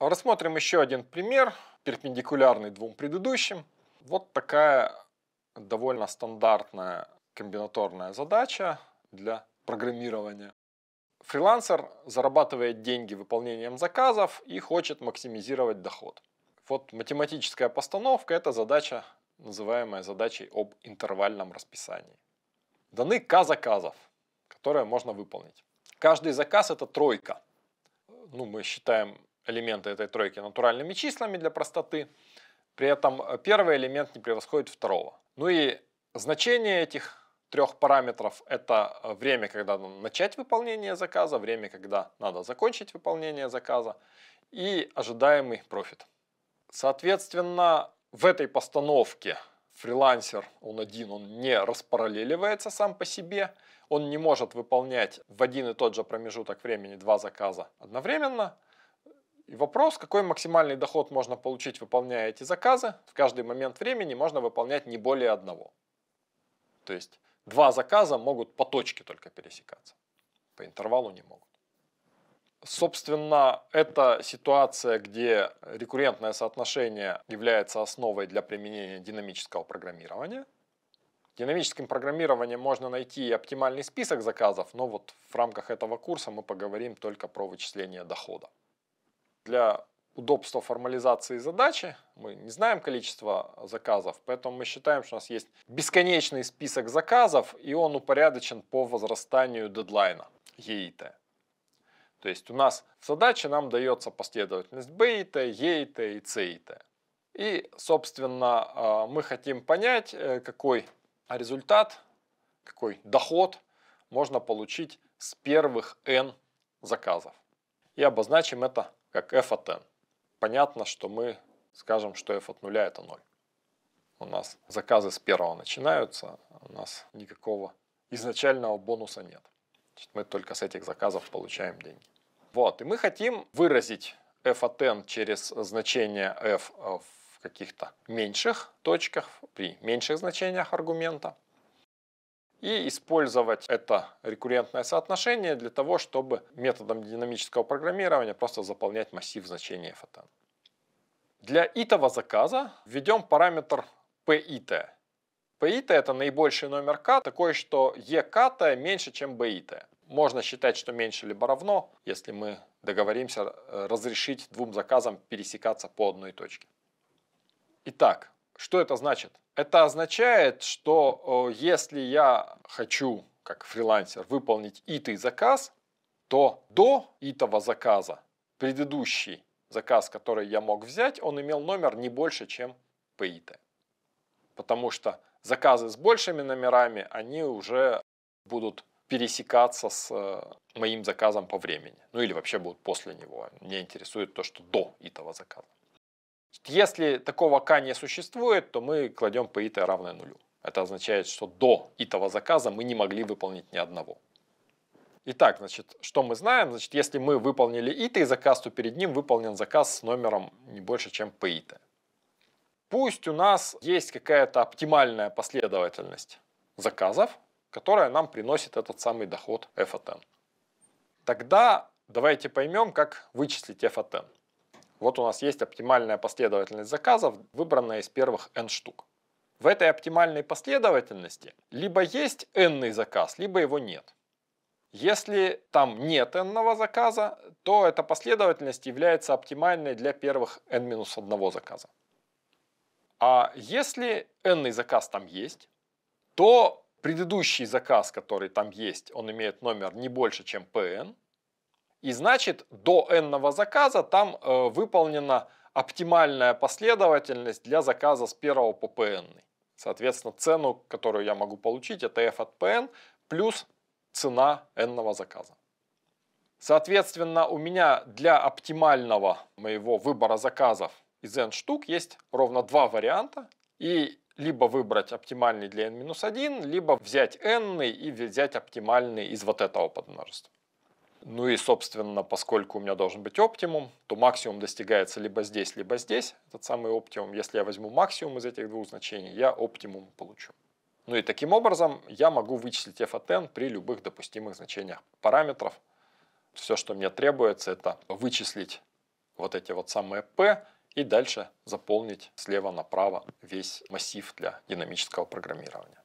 Рассмотрим еще один пример, перпендикулярный двум предыдущим. Вот такая довольно стандартная комбинаторная задача для программирования. Фрилансер зарабатывает деньги выполнением заказов и хочет максимизировать доход. Вот математическая постановка – это задача, называемая задачей об интервальном расписании. Даны К заказов, которые можно выполнить. Каждый заказ – это тройка. Ну, мы считаем элементы этой тройки натуральными числами для простоты. При этом э, первый элемент не превосходит второго. Ну и значение этих трех параметров – это э, время, когда надо начать выполнение заказа, время, когда надо закончить выполнение заказа и ожидаемый профит. Соответственно, в этой постановке фрилансер, он один, он не распараллеливается сам по себе, он не может выполнять в один и тот же промежуток времени два заказа одновременно – и вопрос, какой максимальный доход можно получить, выполняя эти заказы, в каждый момент времени можно выполнять не более одного. То есть два заказа могут по точке только пересекаться, по интервалу не могут. Собственно, это ситуация, где рекуррентное соотношение является основой для применения динамического программирования. Динамическим программированием можно найти и оптимальный список заказов, но вот в рамках этого курса мы поговорим только про вычисление дохода для удобства формализации задачи. Мы не знаем количество заказов, поэтому мы считаем, что у нас есть бесконечный список заказов, и он упорядочен по возрастанию дедлайна EIT. То есть у нас в задаче нам дается последовательность BIT, EIT и CIT. И, собственно, а, мы хотим понять, э, какой результат, какой доход можно получить с первых N заказов. И обозначим это как f от n. Понятно, что мы скажем, что f от нуля это 0. У нас заказы с первого начинаются, а у нас никакого изначального бонуса нет. Значит, мы только с этих заказов получаем деньги. Вот, и мы хотим выразить f от n через значение f в каких-то меньших точках, при меньших значениях аргумента и использовать это рекуррентное соотношение для того, чтобы методом динамического программирования просто заполнять массив значения фотон. Для итого заказа введем параметр PIT. PIT это наибольший номер k, такой, что EK меньше, чем BIT. Можно считать, что меньше либо равно, если мы договоримся разрешить двум заказам пересекаться по одной точке. Итак, что это значит? Это означает, что если я хочу, как фрилансер, выполнить итый заказ, то до итого заказа предыдущий заказ, который я мог взять, он имел номер не больше, чем по Потому что заказы с большими номерами, они уже будут пересекаться с э, моим заказом по времени. Ну или вообще будут после него. Меня интересует то, что до этого заказа. Если такого К не существует, то мы кладем по ИТ равное нулю. Это означает, что до итого заказа мы не могли выполнить ни одного. Итак, значит, что мы знаем? Значит, если мы выполнили ИТ и заказ, то перед ним выполнен заказ с номером не больше, чем по ИТ. Пусть у нас есть какая-то оптимальная последовательность заказов, которая нам приносит этот самый доход F от N. Тогда давайте поймем, как вычислить F от N. Вот у нас есть оптимальная последовательность заказов, выбранная из первых n штук. В этой оптимальной последовательности либо есть n заказ, либо его нет. Если там нет n заказа, то эта последовательность является оптимальной для первых n-1 заказа. А если n заказ там есть, то предыдущий заказ, который там есть, он имеет номер не больше, чем pn, и значит, до n заказа там э, выполнена оптимальная последовательность для заказа с первого по pn. Соответственно, цену, которую я могу получить, это f от pn плюс цена n заказа. Соответственно, у меня для оптимального моего выбора заказов из n штук есть ровно два варианта. И либо выбрать оптимальный для n-1, либо взять n и взять оптимальный из вот этого подмножества. Ну и, собственно, поскольку у меня должен быть оптимум, то максимум достигается либо здесь, либо здесь, этот самый оптимум. Если я возьму максимум из этих двух значений, я оптимум получу. Ну и таким образом я могу вычислить f от n при любых допустимых значениях параметров. Все, что мне требуется, это вычислить вот эти вот самые p и дальше заполнить слева направо весь массив для динамического программирования.